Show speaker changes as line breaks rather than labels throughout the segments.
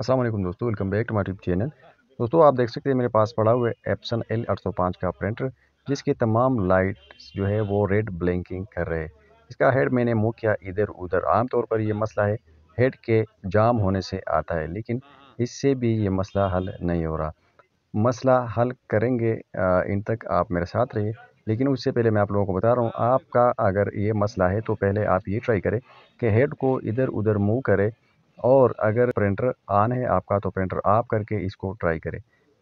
असलम दोस्तों welcome back to my tube channel दोस्तों आप देख सकते हैं मेरे पास पड़ा हुआ एप्सन एल आठ सौ पाँच का प्रिंटर जिसके तमाम लाइट जो है वो रेड ब्लैंकिंग कर रहे हैं इसका हेड मैंने मुँह किया इधर उधर आमतौर पर यह मसला है हेड के जाम होने से आता है लेकिन इससे भी ये मसला हल नहीं हो रहा मसला हल करेंगे इन तक आप मेरे साथ रहिए लेकिन उससे पहले मैं आप लोगों को बता रहा हूँ आपका अगर ये मसला है तो पहले आप ये ट्राई करें कि हेड को इधर उधर मूव करें और अगर प्रिंटर ऑन है आपका तो प्रिंटर ऑफ करके इसको ट्राई करें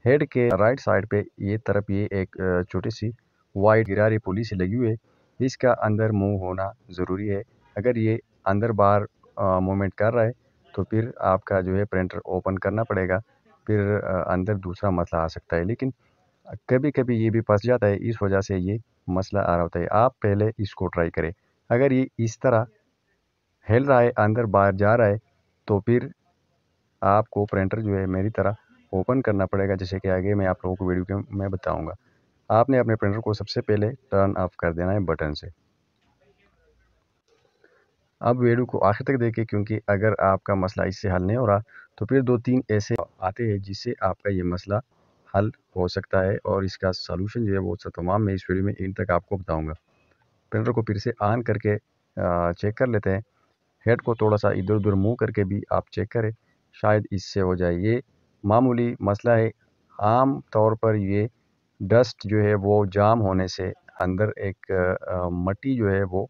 हेड के राइट साइड पे ये तरफ ये एक छोटी सी वाइट गिरारी पुलिस लगी हुई है इसका अंदर मूव होना ज़रूरी है अगर ये अंदर बाहर मूवमेंट कर रहा है तो फिर आपका जो है प्रिंटर ओपन करना पड़ेगा फिर अंदर दूसरा मसला आ सकता है लेकिन कभी कभी ये भी फंस जाता है इस वजह से ये मसला आ रहा होता है आप पहले इसको ट्राई करें अगर ये इस तरह हिल रहा है अंदर बाहर जा रहा है तो फिर आपको प्रिंटर जो है मेरी तरह ओपन करना पड़ेगा जैसे कि आगे मैं आप लोगों को वीडियो में बताऊँगा आपने अपने प्रिंटर को सबसे पहले टर्न ऑफ कर देना है बटन से अब वीडियो को आखिर तक देखें क्योंकि अगर आपका मसला इससे हल नहीं हो रहा तो फिर दो तीन ऐसे आते हैं जिससे आपका ये मसला हल हो सकता है और इसका सलूशन जो है बहुत सा तमाम मैं इस वीडियो में इन तक आपको बताऊँगा प्रिंटर को फिर से ऑन करके चेक कर लेते हैं हेड को थोड़ा सा इधर उधर मुँह करके भी आप चेक करें शायद इससे हो जाए ये मामूली मसला है आम तौर पर ये डस्ट जो है वो जाम होने से अंदर एक मट्टी जो है वो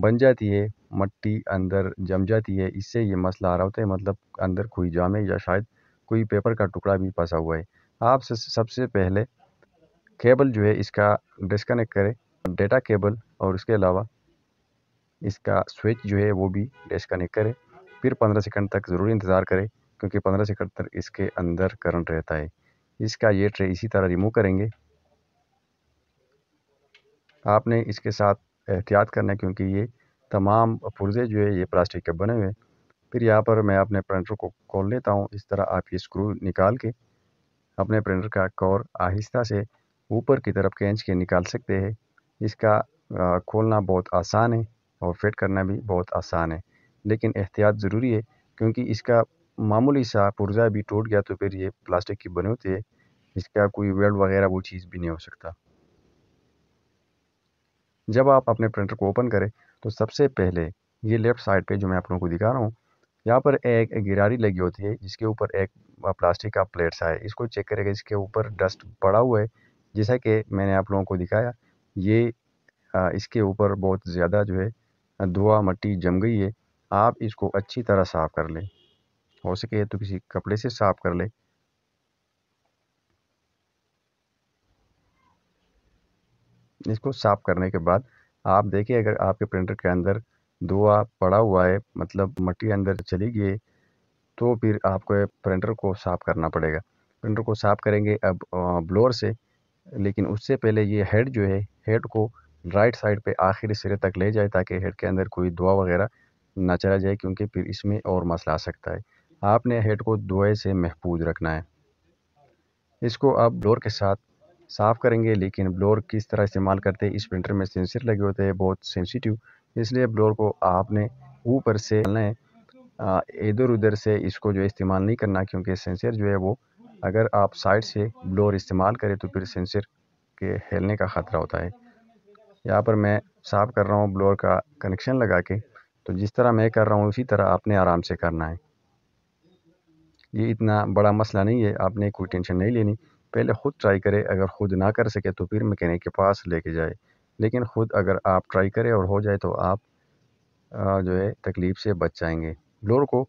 बन जाती है मट्टी अंदर जम जाती है इससे ये मसला आ रहा होता है मतलब अंदर कोई जाम है या शायद कोई पेपर का टुकड़ा भी फंसा हुआ है आप सबसे पहले केबल जो है इसका डिस्कनेक्ट करें डेटा केबल और इसके अलावा इसका स्विच जो है वो भी डिस्कनेक्ट करें फिर पंद्रह सेकंड तक ज़रूर इंतज़ार करें क्योंकि पंद्रह सेकंड तक इसके अंदर करंट रहता है इसका ये ट्रे इसी तरह रिमूव करेंगे आपने इसके साथ एहतियात करना है क्योंकि ये तमाम पुर्जे जो है ये प्लास्टिक के बने हुए हैं फिर यहाँ पर मैं अपने प्रिंटर को खोल लेता हूँ इस तरह आप ये स्क्रू निकाल के अपने प्रिंटर का कवर आहिस्ता से ऊपर की तरफ कैंच के निकाल सकते हैं इसका खोलना बहुत आसान है और फिट करना भी बहुत आसान है लेकिन एहतियात ज़रूरी है क्योंकि इसका मामूली सा पुर्ज़ा भी टूट गया तो फिर ये प्लास्टिक की बनी होती है इसका कोई वेल्ड वगैरह वो चीज़ भी नहीं हो सकता जब आप अपने प्रिंटर को ओपन करें तो सबसे पहले ये लेफ़्ट साइड पे जो मैं आप लोगों को दिखा रहा हूँ यहाँ पर एक गिरारी लगी होती है जिसके ऊपर एक प्लास्टिक का प्लेट सा है इसको चेक करेगा इसके ऊपर डस्ट पड़ा हुआ है जैसा कि मैंने आप लोगों को दिखाया ये इसके ऊपर बहुत ज़्यादा जो है धुआँ मट्टी जम गई है आप इसको अच्छी तरह साफ़ कर लें हो सके तो किसी कपड़े से साफ़ कर लें इसको साफ़ करने के बाद आप देखिए अगर आपके प्रिंटर के अंदर धुआ पड़ा हुआ है मतलब मट्टी अंदर चली गई है तो फिर आपको प्रिंटर को साफ़ करना पड़ेगा प्रिंटर को साफ़ करेंगे अब ब्लोअर से लेकिन उससे पहले ये हेड जो है हेड को राइट साइड पे आखिरी सिरे तक ले जाए ताकि हेड के अंदर कोई दुआ वगैरह ना चला जाए क्योंकि फिर इसमें और मसला आ सकता है आपने हेड को दुआ से महफूज रखना है इसको आप ब्लोर के साथ साफ़ करेंगे लेकिन ब्लोर किस तरह इस्तेमाल करते हैं इस प्रिंटर में सेंसर लगे होते हैं बहुत सेंसिटिव इसलिए ब्लोर को आपने ऊपर से इधर उधर से इसको जो इस्तेमाल नहीं करना क्योंकि सेंसर जो है वो अगर आप साइड से ब्लोर इस्तेमाल करें तो फिर सेंसर के हेलने का ख़तरा होता है यहाँ पर मैं साफ़ कर रहा हूँ ब्लोअर का कनेक्शन लगा के तो जिस तरह मैं कर रहा हूँ उसी तरह आपने आराम से करना है ये इतना बड़ा मसला नहीं है आपने कोई टेंशन नहीं लेनी पहले ख़ुद ट्राई करे अगर ख़ुद ना कर सके तो फिर मैकेनिक के पास लेके जाए लेकिन ख़ुद अगर आप ट्राई करें और हो जाए तो आप जो है तकलीफ़ से बच जाएंगे ब्लोर को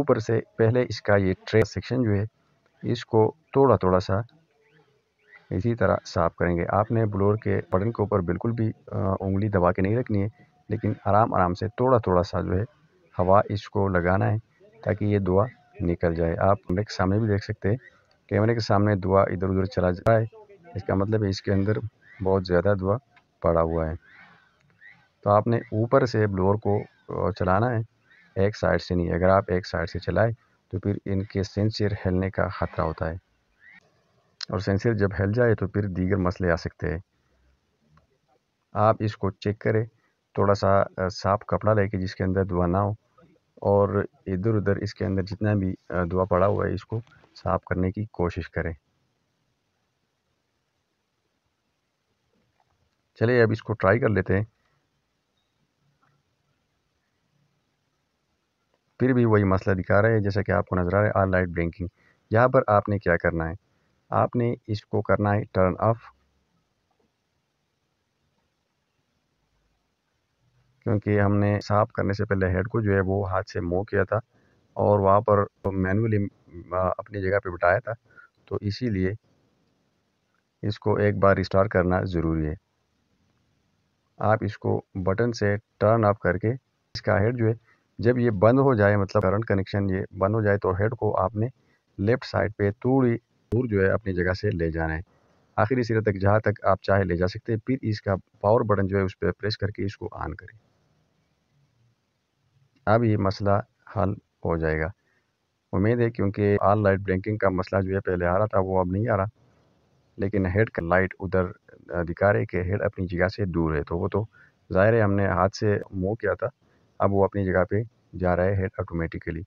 ऊपर से पहले इसका ये ट्रे सेक्शन जो है इसको थोड़ा थोड़ा सा इसी तरह साफ करेंगे आपने ब्लोर के बटन के ऊपर बिल्कुल भी उंगली दबा के नहीं रखनी है लेकिन आराम आराम से थोड़ा थोड़ा सा जो है हवा इसको लगाना है ताकि ये दुआ निकल जाए आप कैमरे के सामने भी देख सकते हैं कैमरे के सामने दुआ इधर उधर चला जा रहा है इसका मतलब है इसके अंदर बहुत ज़्यादा दुआ पड़ा हुआ है तो आपने ऊपर से ब्लोअर को चलाना है एक साइड से नहीं अगर आप एक साइड से चलाएं तो फिर इनके सेंसर हिलने का ख़तरा होता है और सेंसर जब हिल जाए तो फिर दीगर मसले आ सकते हैं आप इसको चेक करें थोड़ा सा साफ कपड़ा लेके जिसके अंदर धुआं ना हो और इधर उधर इसके अंदर जितना भी धुआं पड़ा हुआ है इसको साफ करने की कोशिश करें चलिए अब इसको ट्राई कर लेते हैं फिर भी वही मसला दिखा रहा है जैसा कि आपको नज़र आ रहा है आर लाइट ब्लिंकिंग यहाँ पर आपने क्या करना है आपने इसको करना है टर्न ऑफ क्योंकि हमने साफ करने से पहले हेड को जो है वो हाथ से मो किया था और वहाँ पर मैनुअली अपनी जगह पे बिठाया था तो इसीलिए इसको एक बार रिस्टार्ट करना ज़रूरी है आप इसको बटन से टर्न ऑफ करके इसका हेड जो है जब ये बंद हो जाए मतलब करंट कनेक्शन ये बंद हो जाए तो हेड को आपने लेफ़्ट साइड पे थोड़ी दूर जो है अपनी जगह से ले जाना है आखिरी सिरे तक जहाँ तक आप चाहे ले जा सकते हैं फिर इसका पावर बटन जो है उस पर प्रेस करके इसको ऑन करें अब ये मसला हल हो जाएगा उम्मीद है क्योंकि आल लाइट ब्लिंकिंग का मसला जो है पहले आ रहा था वो अब नहीं आ रहा लेकिन हेड का लाइट उधर दिखा रहे कि हेड अपनी जगह से दूर है तो वो तो ज़ाहिर है हमने हाथ से मोह किया था अब वो अपनी जगह पे जा रहा है हेड ऑटोमेटिकली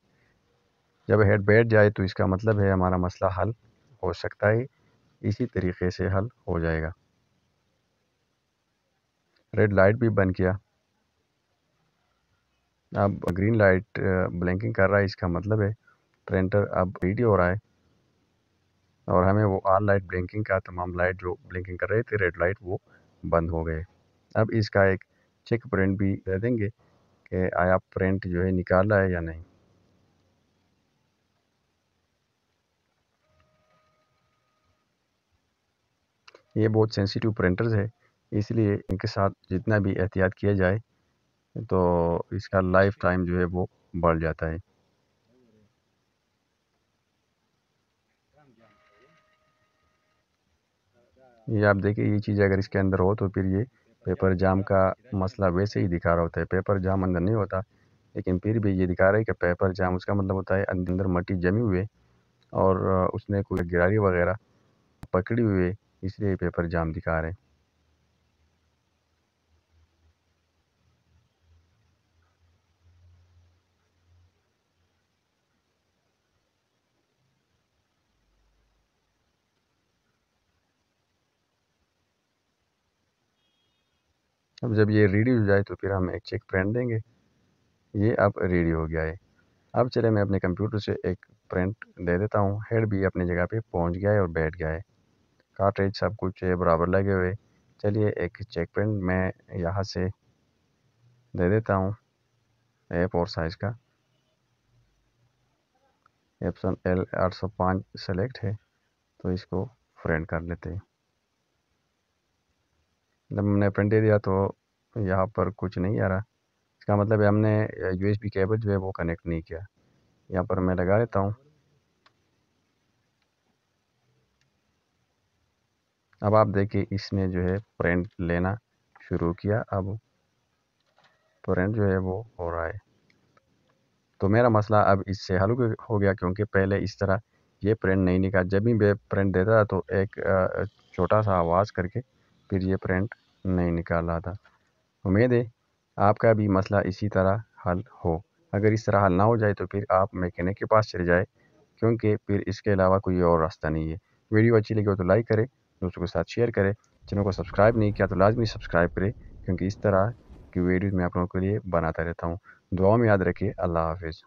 जब हेड बैठ जाए तो इसका मतलब है हमारा मसला हल सकता है इसी तरीके से हल हो जाएगा रेड लाइट भी बंद किया अब ग्रीन लाइट ब्लिंकिंग कर रहा है इसका मतलब है प्रिंटर अब रीड हो रहा है और हमें वो आल लाइट ब्लिंकिंग का तमाम लाइट जो ब्लिंकिंग कर रहे थे रेड लाइट वो बंद हो गए अब इसका एक चेक प्रिंट भी दे देंगे कि आया प्रिंट जो है निकाला है या नहीं ये बहुत सेंसिटिव प्रिंटर्स है इसलिए इनके साथ जितना भी एहतियात किया जाए तो इसका लाइफ टाइम जो है वो बढ़ जाता है ये आप देखिए ये चीज़ अगर इसके अंदर हो तो फिर ये पेपर जाम का मसला वैसे ही दिखा रहा होता है पेपर जाम अंदर नहीं होता लेकिन फिर भी ये दिखा रहा है कि पेपर जाम उसका मतलब होता है अंदर मट्टी जमी हुए और उसने कोई गिरारी वगैरह पकड़ी हुए इसलिए पेपर जाम दिखा रहे अब जब ये रेडी हो जाए तो फिर हम एक चेक प्रिंट देंगे ये अब रेडी हो गया है अब चले मैं अपने कंप्यूटर से एक प्रिंट दे देता हूँ हेड भी अपनी जगह पे पहुँच गया है और बैठ गया है कार्टेज सब कुछ बराबर लगे हुए चलिए एक चेक पेन मैं यहाँ से दे देता हूँ ए फोर साइज़ का एप्सन एल आठ सौ पाँच सेलेक्ट है तो इसको फ्रेंड कर लेते हैं जब हमने प्रिंट दे दिया तो यहाँ पर कुछ नहीं आ रहा इसका मतलब है हमने यूएसबी केबल जो है वो कनेक्ट नहीं किया यहाँ पर मैं लगा लेता हूँ अब आप देखिए इसने जो है प्रिंट लेना शुरू किया अब प्रिंट जो है वो हो रहा है तो मेरा मसला अब इससे हल हो गया क्योंकि पहले इस तरह ये प्रिंट नहीं निकाल जब भी मैं प्रिंट देता था तो एक छोटा सा आवाज़ करके फिर ये प्रिंट नहीं निकाल रहा था उम्मीद है आपका भी मसला इसी तरह हल हो अगर इस तरह हल ना हो जाए तो फिर आप मैकेनिक के पास चले जाए क्योंकि फिर इसके अलावा कोई और रास्ता नहीं है वीडियो अच्छी लगी हो तो लाइक करें दोस्तों के साथ शेयर करें चैनल को सब्सक्राइब नहीं किया तो लाजमी सब्सक्राइब करें क्योंकि इस तरह की वीडियोज़ मैं आप लोगों के लिए बनाता रहता हूँ दुआ में याद रखिए अल्लाह हाफिज़